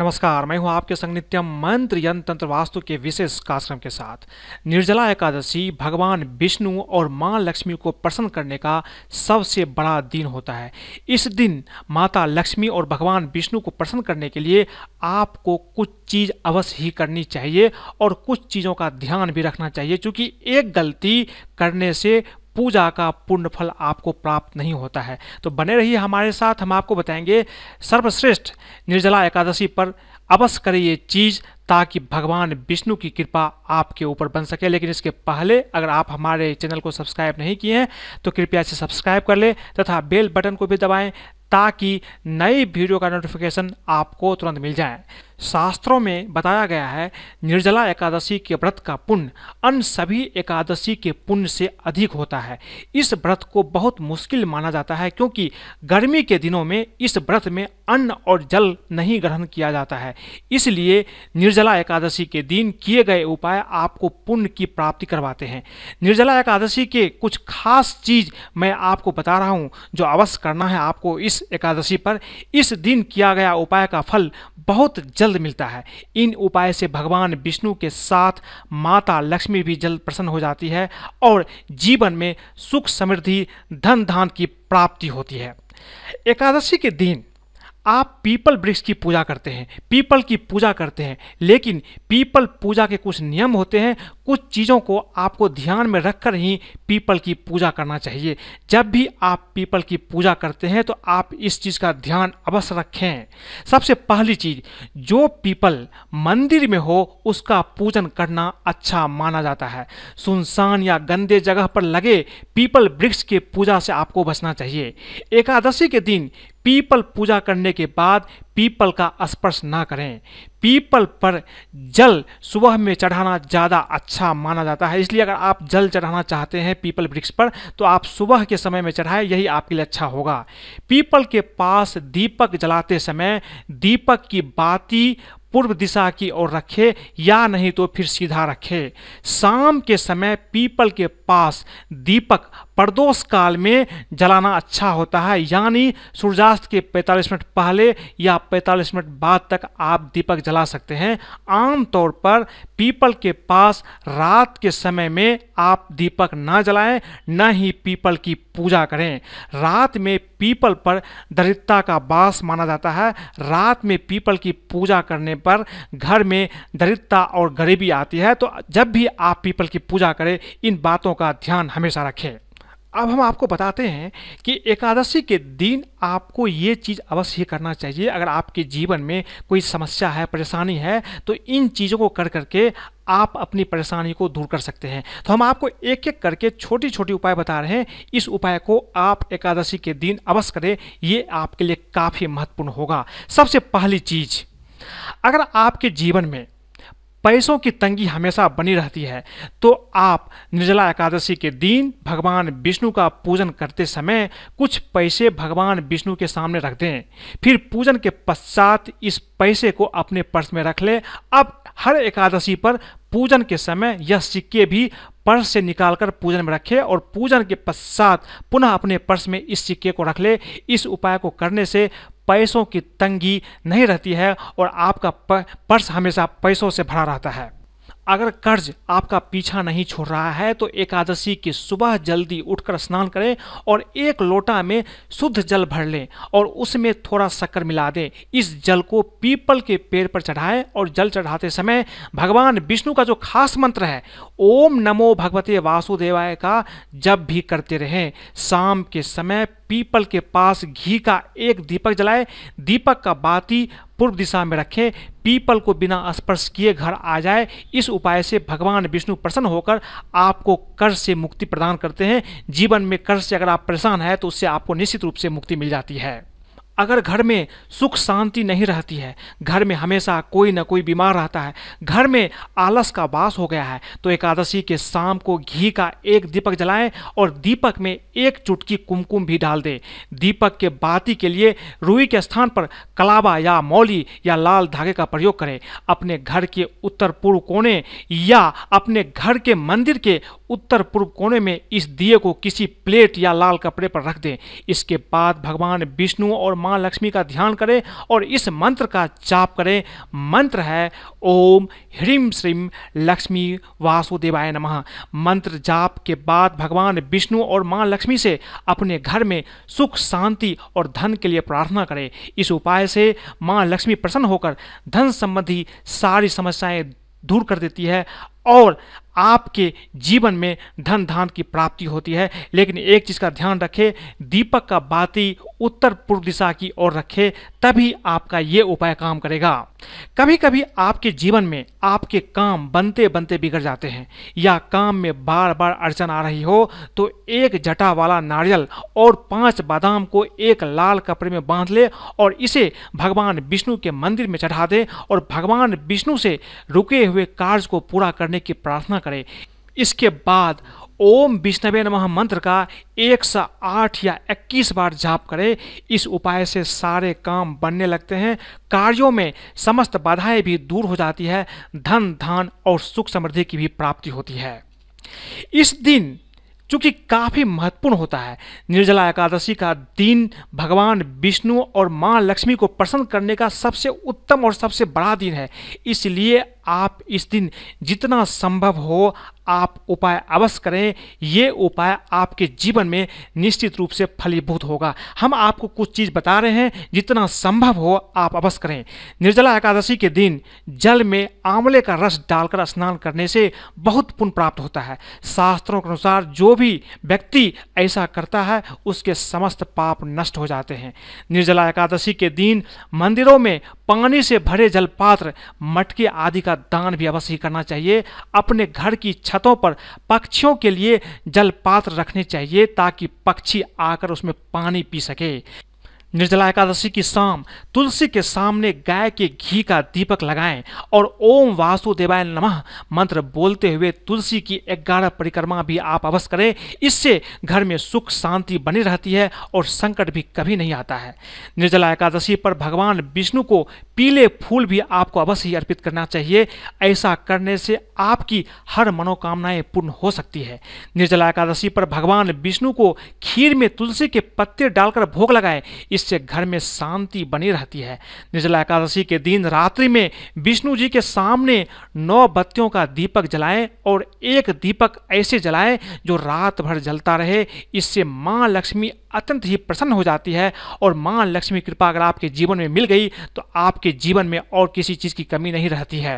नमस्कार मैं हूं आपके संग नित्यम मंत्र यंत्र तंत्र वास्तु के विशेष कार्यक्रम के साथ निर्जला एकादशी भगवान विष्णु और मां लक्ष्मी को प्रसन्न करने का सबसे बड़ा दिन होता है इस दिन माता लक्ष्मी और भगवान विष्णु को प्रसन्न करने के लिए आपको कुछ चीज़ अवश्य ही करनी चाहिए और कुछ चीज़ों का ध्यान भी रखना चाहिए क्योंकि एक गलती करने से पूजा का पूर्ण फल आपको प्राप्त नहीं होता है तो बने रहिए हमारे साथ हम आपको बताएंगे सर्वश्रेष्ठ निर्जला एकादशी पर अवश्य करें ये चीज़ ताकि भगवान विष्णु की कृपा आपके ऊपर बन सके लेकिन इसके पहले अगर आप हमारे चैनल को सब्सक्राइब नहीं किए हैं तो कृपया इसे सब्सक्राइब कर लें तथा बेल बटन को भी दबाएं ताकि नई वीडियो का नोटिफिकेशन आपको तुरंत मिल जाए शास्त्रों में बताया गया है निर्जला एकादशी के व्रत का पुण्य अन्य सभी एकादशी के पुण्य से अधिक होता है इस व्रत को बहुत मुश्किल माना जाता है क्योंकि गर्मी के दिनों में इस व्रत में अन्न और जल नहीं ग्रहण किया जाता है इसलिए निर्जला एकादशी के दिन किए गए उपाय आपको पुण्य की प्राप्ति करवाते हैं निर्जला एकादशी के कुछ खास चीज मैं आपको बता रहा हूँ जो अवश्य करना है आपको इस एकादशी पर इस दिन किया गया उपाय का फल बहुत जल्द जल्द मिलता है इन उपाय से भगवान विष्णु के साथ माता लक्ष्मी भी जल्द प्रसन्न हो जाती है और जीवन में सुख समृद्धि धन धान की प्राप्ति होती है एकादशी के दिन आप पीपल वृक्ष की पूजा करते हैं पीपल की पूजा करते हैं लेकिन पीपल पूजा के कुछ नियम होते हैं कुछ चीज़ों को आपको ध्यान में रखकर ही पीपल की पूजा करना चाहिए जब भी आप पीपल की पूजा करते हैं तो आप इस चीज़ का ध्यान अवश्य रखें सबसे पहली चीज़ जो पीपल मंदिर में हो उसका पूजन करना अच्छा माना जाता है सुनसान या गंदे जगह पर लगे पीपल वृक्ष के पूजा से आपको बचना चाहिए एकादशी के दिन पीपल पूजा करने के बाद पीपल का स्पर्श ना करें पीपल पर जल सुबह में चढ़ाना ज़्यादा अच्छा माना जाता है इसलिए अगर आप जल चढ़ाना चाहते हैं पीपल वृक्ष पर तो आप सुबह के समय में चढ़ाएं यही आपके लिए अच्छा होगा पीपल के पास दीपक जलाते समय दीपक की बाती पूर्व दिशा की ओर रखे या नहीं तो फिर सीधा रखे शाम के समय पीपल के पास दीपक प्रदोष काल में जलाना अच्छा होता है यानी सूर्यास्त के 45 मिनट पहले या 45 मिनट बाद तक आप दीपक जला सकते हैं आमतौर पर पीपल के पास रात के समय में आप दीपक ना जलाएं न ही पीपल की पूजा करें रात में पीपल पर दरिद्रता का बास माना जाता है रात में पीपल की पूजा करने पर घर में दरिद्रता और गरीबी आती है तो जब भी आप पीपल की पूजा करें इन बातों का ध्यान हमेशा रखें अब हम आपको बताते हैं कि एकादशी के दिन आपको ये चीज़ अवश्य करना चाहिए अगर आपके जीवन में कोई समस्या है परेशानी है तो इन चीज़ों को कर करके आप अपनी परेशानी को दूर कर सकते हैं तो हम आपको एक एक करके छोटी छोटी उपाय बता रहे हैं इस उपाय को आप एकादशी के दिन अवश्य करें ये आपके लिए काफ़ी महत्वपूर्ण होगा सबसे पहली चीज़ अगर आपके जीवन में पैसों की तंगी हमेशा बनी रहती है तो आप निर्जला एकादशी के दिन भगवान विष्णु का पूजन करते समय कुछ पैसे भगवान विष्णु के सामने रख दें फिर पूजन के पश्चात इस पैसे को अपने पर्स में रख लें अब हर एकादशी पर पूजन के समय यह सिक्के भी पर्स से निकालकर पूजन में रखें और पूजन के पश्चात पुनः अपने पर्स में इस सिक्के को रख ले इस उपाय को करने से पैसों की तंगी नहीं रहती है और आपका पर्स हमेशा पैसों से भरा रहता है अगर कर्ज आपका पीछा नहीं छोड़ रहा है तो एकादशी की सुबह जल्दी उठकर स्नान करें और एक लोटा में शुद्ध जल भर लें और उसमें थोड़ा शक्कर मिला दें इस जल को पीपल के पेड़ पर चढ़ाएं और जल चढ़ाते समय भगवान विष्णु का जो खास मंत्र है ओम नमो भगवते वासुदेवाय का जब भी करते रहें शाम के समय पीपल के पास घी का एक दीपक जलाएं दीपक का बाती पूर्व दिशा में रखें पीपल को बिना स्पर्श किए घर आ जाए इस उपाय से भगवान विष्णु प्रसन्न होकर आपको कर्ज से मुक्ति प्रदान करते हैं जीवन में कर्ज से अगर आप परेशान हैं तो उससे आपको निश्चित रूप से मुक्ति मिल जाती है अगर घर में सुख शांति नहीं रहती है घर में हमेशा कोई ना कोई बीमार रहता है घर में आलस का वास हो गया है तो एकादशी के शाम को घी का एक दीपक जलाएं और दीपक में एक चुटकी कुमकुम भी डाल दें दीपक के बाती के लिए रुई के स्थान पर कलावा या मौली या लाल धागे का प्रयोग करें अपने घर के उत्तर पूर्व कोने या अपने घर के मंदिर के उत्तर पूर्व कोने में इस दिए को किसी प्लेट या लाल कपड़े पर रख दें इसके बाद भगवान विष्णु और माँ लक्ष्मी का ध्यान करें और इस मंत्र का जाप करें मंत्र है ओम ह्रीम श्रीम लक्ष्मी वासुदेवाय नमः मंत्र जाप के बाद भगवान विष्णु और माँ लक्ष्मी से अपने घर में सुख शांति और धन के लिए प्रार्थना करें इस उपाय से माँ लक्ष्मी प्रसन्न होकर धन संबंधी सारी समस्याएं दूर कर देती है और आपके जीवन में धन धान की प्राप्ति होती है लेकिन एक चीज़ का ध्यान रखें दीपक का बाती उत्तर पूर्व दिशा की ओर रखें तभी आपका ये उपाय काम करेगा कभी कभी आपके जीवन में आपके काम बनते बनते बिगड़ जाते हैं या काम में बार बार अड़चन आ रही हो तो एक जटा वाला नारियल और पांच बादाम को एक लाल कपड़े में बांध ले और इसे भगवान विष्णु के मंदिर में चढ़ा दे और भगवान विष्णु से रुके हुए कार्य को पूरा करने की प्रार्थना करें इसके बाद ओम विष्णवे नमः मंत्र का एक सौ आठ या इक्कीस बार जाप करें इस उपाय से सारे काम बनने लगते हैं कार्यों में समस्त बाधाएं भी दूर हो जाती है धन धान और सुख समृद्धि की भी प्राप्ति होती है इस दिन चूंकि काफ़ी महत्वपूर्ण होता है निर्जला एकादशी का दिन भगवान विष्णु और माँ लक्ष्मी को प्रसन्न करने का सबसे उत्तम और सबसे बड़ा दिन है इसलिए आप इस दिन जितना संभव हो आप उपाय अवश्य करें ये उपाय आपके जीवन में निश्चित रूप से फलीभूत होगा हम आपको कुछ चीज़ बता रहे हैं जितना संभव हो आप अवश्य करें निर्जला एकादशी के दिन जल में आंवले का रस डालकर स्नान करने से बहुत पुण्य प्राप्त होता है शास्त्रों के अनुसार जो भी व्यक्ति ऐसा करता है उसके समस्त पाप नष्ट हो जाते हैं निर्जला एकादशी के दिन मंदिरों में पानी से भरे जल पात्र मटके आदि का दान भी अवश्य करना चाहिए अपने घर की छतों पर पक्षियों के लिए जल पात्र रखने चाहिए ताकि पक्षी आकर उसमें पानी पी सके निर्जला एकादशी की शाम तुलसी के सामने गाय के घी का दीपक लगाएं और ओम वासुदेवाय नमः मंत्र बोलते हुए तुलसी की ग्यारह परिक्रमा भी आप अवश्य करें इससे घर में सुख शांति बनी रहती है और संकट भी कभी नहीं आता है निर्जला एकादशी पर भगवान विष्णु को पीले फूल भी आपको अवश्य ही अर्पित करना चाहिए ऐसा करने से आपकी हर मनोकामनाएं पूर्ण हो सकती है निर्जला एकादशी पर भगवान विष्णु को खीर में तुलसी के पत्ते डालकर भोग लगाएं इससे घर में शांति बनी रहती है निर्जला एकादशी के दिन रात्रि में विष्णु जी के सामने नौ बत्तियों का दीपक जलाएं और एक दीपक ऐसे जलाएं जो रात भर जलता रहे इससे माँ लक्ष्मी अत्यंत ही प्रसन्न हो जाती है और माँ लक्ष्मी कृपा अगर आपके जीवन में मिल गई तो आपके जीवन में और किसी चीज़ की कमी नहीं रहती है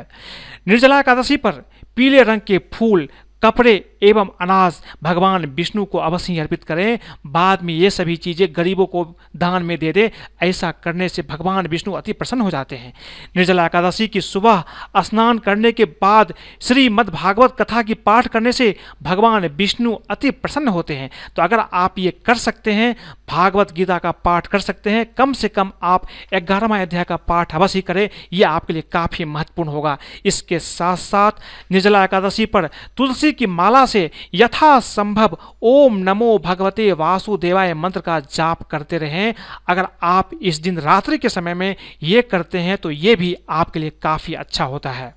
निर्जला एकादशी पर पीले रंग के फूल कपड़े एवं अनाज भगवान विष्णु को अवश्य ही अर्पित करें बाद में ये सभी चीज़ें गरीबों को दान में दे दे ऐसा करने से भगवान विष्णु अति प्रसन्न हो जाते हैं निर्जला एकादशी की सुबह स्नान करने के बाद श्रीमद्भागवत कथा की पाठ करने से भगवान विष्णु अति प्रसन्न होते हैं तो अगर आप ये कर सकते हैं भागवत गीता का पाठ कर सकते हैं कम से कम आप ग्यारहवा अध्याय का पाठ अवश्य करें यह आपके लिए काफ़ी महत्वपूर्ण होगा इसके साथ साथ निर्जला एकादशी पर तुलसी की माला से यथासंभव ओम नमो भगवते वासुदेवाय मंत्र का जाप करते रहें अगर आप इस दिन रात्रि के समय में ये करते हैं तो ये भी आपके लिए काफ़ी अच्छा होता है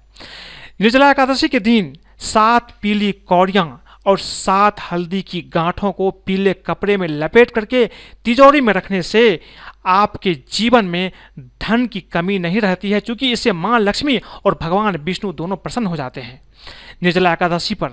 निर्जला एकादशी के दिन सात पीली कौड़ियाँ और सात हल्दी की गांठों को पीले कपड़े में लपेट करके तिजोरी में रखने से आपके जीवन में धन की कमी नहीं रहती है क्योंकि इससे माँ लक्ष्मी और भगवान विष्णु दोनों प्रसन्न हो जाते हैं निर्जला एकादशी पर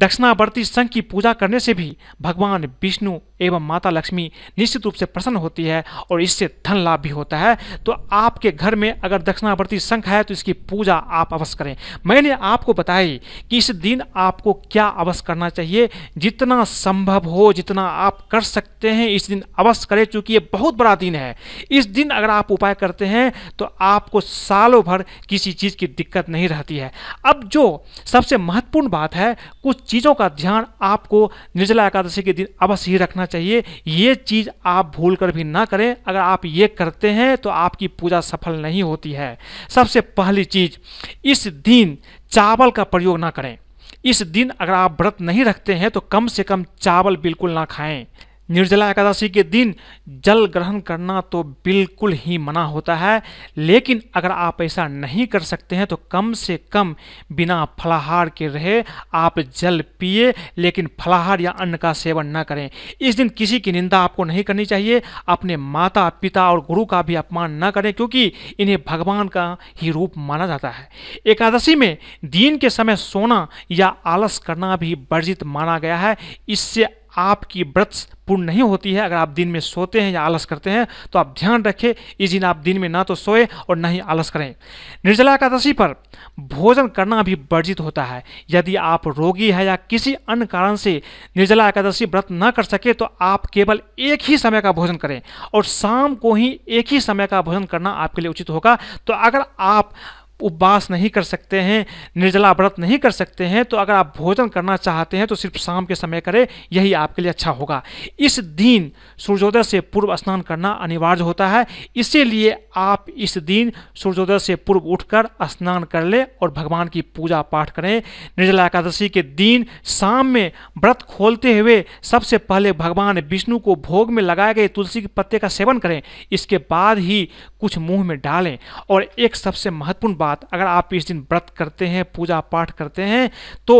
दक्षिणावर्ती संघ की पूजा करने से भी भगवान विष्णु एवं माता लक्ष्मी निश्चित रूप से प्रसन्न होती है और इससे धन लाभ भी होता है तो आपके घर में अगर दक्षिणावर्ती शंख है तो इसकी पूजा आप अवश्य करें मैंने आपको बताई कि इस दिन आपको क्या अवश्य करना चाहिए जितना संभव हो जितना आप कर सकते हैं इस दिन अवश्य करें चूंकि ये बहुत बड़ा दिन है इस दिन अगर आप उपाय करते हैं तो आपको सालों भर किसी चीज़ की दिक्कत नहीं रहती है अब जो सबसे महत्वपूर्ण बात है कुछ चीज़ों का ध्यान आपको निर्जला एकादशी के दिन अवश्य ही रखना चाहिए ये चीज़ आप भूल कर भी ना करें अगर आप ये करते हैं तो आपकी पूजा सफल नहीं होती है सबसे पहली चीज़ इस दिन चावल का प्रयोग ना करें इस दिन अगर आप व्रत नहीं रखते हैं तो कम से कम चावल बिल्कुल ना खाएं निर्जला एकादशी के दिन जल ग्रहण करना तो बिल्कुल ही मना होता है लेकिन अगर आप ऐसा नहीं कर सकते हैं तो कम से कम बिना फलाहार के रहे आप जल पिए लेकिन फलाहार या अन्न का सेवन न करें इस दिन किसी की निंदा आपको नहीं करनी चाहिए अपने माता पिता और गुरु का भी अपमान न करें क्योंकि इन्हें भगवान का ही रूप माना जाता है एकादशी में दिन के समय सोना या आलस करना भी वर्जित माना गया है इससे आपकी व्रत पूर्ण नहीं होती है अगर आप दिन में सोते हैं या आलस करते हैं तो आप ध्यान रखें इस दिन आप दिन में ना तो सोए और ना ही आलस करें निर्जला एकादशी पर भोजन करना भी वर्जित होता है यदि आप रोगी हैं या किसी अन्य कारण से निर्जला एकादशी व्रत न कर सके तो आप केवल एक ही समय का भोजन करें और शाम को ही एक ही समय का भोजन करना आपके लिए उचित होगा तो अगर आप उपवास नहीं कर सकते हैं निर्जला व्रत नहीं कर सकते हैं तो अगर आप भोजन करना चाहते हैं तो सिर्फ शाम के समय करें यही आपके लिए अच्छा होगा इस दिन सूर्योदय से पूर्व स्नान करना अनिवार्य होता है इसीलिए आप इस दिन सूर्योदय से पूर्व उठकर स्नान कर लें और भगवान की पूजा पाठ करें निर्जला एकादशी के दिन शाम में व्रत खोलते हुए सबसे पहले भगवान विष्णु को भोग में लगाए गए तुलसी के पत्ते का सेवन करें इसके बाद ही कुछ मुंह में डालें और एक सबसे महत्वपूर्ण बात बात अगर आप इस दिन व्रत करते हैं पूजा पाठ करते हैं तो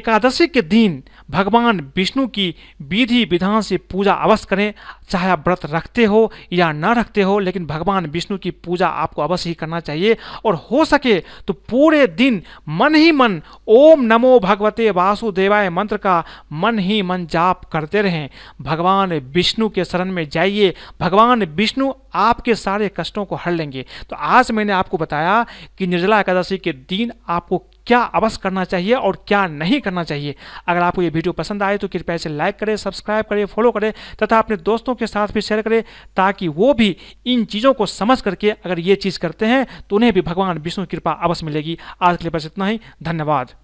एकादशी के दिन भगवान विष्णु की विधि विधान से पूजा अवश्य करें चाहे आप व्रत रखते हो या न रखते हो लेकिन भगवान विष्णु की पूजा आपको अवश्य ही करना चाहिए और हो सके तो पूरे दिन मन ही मन ओम नमो भगवते वासुदेवाय मंत्र का मन ही मन जाप करते रहें भगवान विष्णु के शरण में जाइए भगवान विष्णु आपके सारे कष्टों को हर लेंगे तो आज मैंने आपको बताया कि निर्जला एकादशी के दिन आपको क्या अवश्य करना चाहिए और क्या नहीं करना चाहिए अगर आपको ये वीडियो पसंद आए तो कृपया इसे लाइक करें सब्सक्राइब करें फॉलो करें तथा अपने दोस्तों के साथ भी शेयर करें ताकि वो भी इन चीज़ों को समझ करके अगर ये चीज़ करते हैं तो उन्हें भी भगवान विष्णु की कृपा अवश्य मिलेगी आज के लिए बस इतना ही धन्यवाद